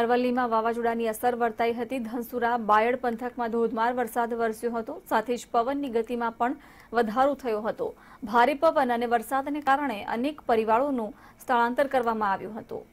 અરવલ્લીમાં વાવાઝોડાની અસર વર્તાઈ હતી ધનસુરા બાયડ પંથકમાં ધોધમાર વરસાદ વરસ્યો હતો સાથે જ પવનની ગતિમાં પણ વધારો થયો હતો ભારે પવન અને વરસાદને કારણે અનેક પરિવારોનું સ્થળાંતર કરવામાં આવ્યું હતું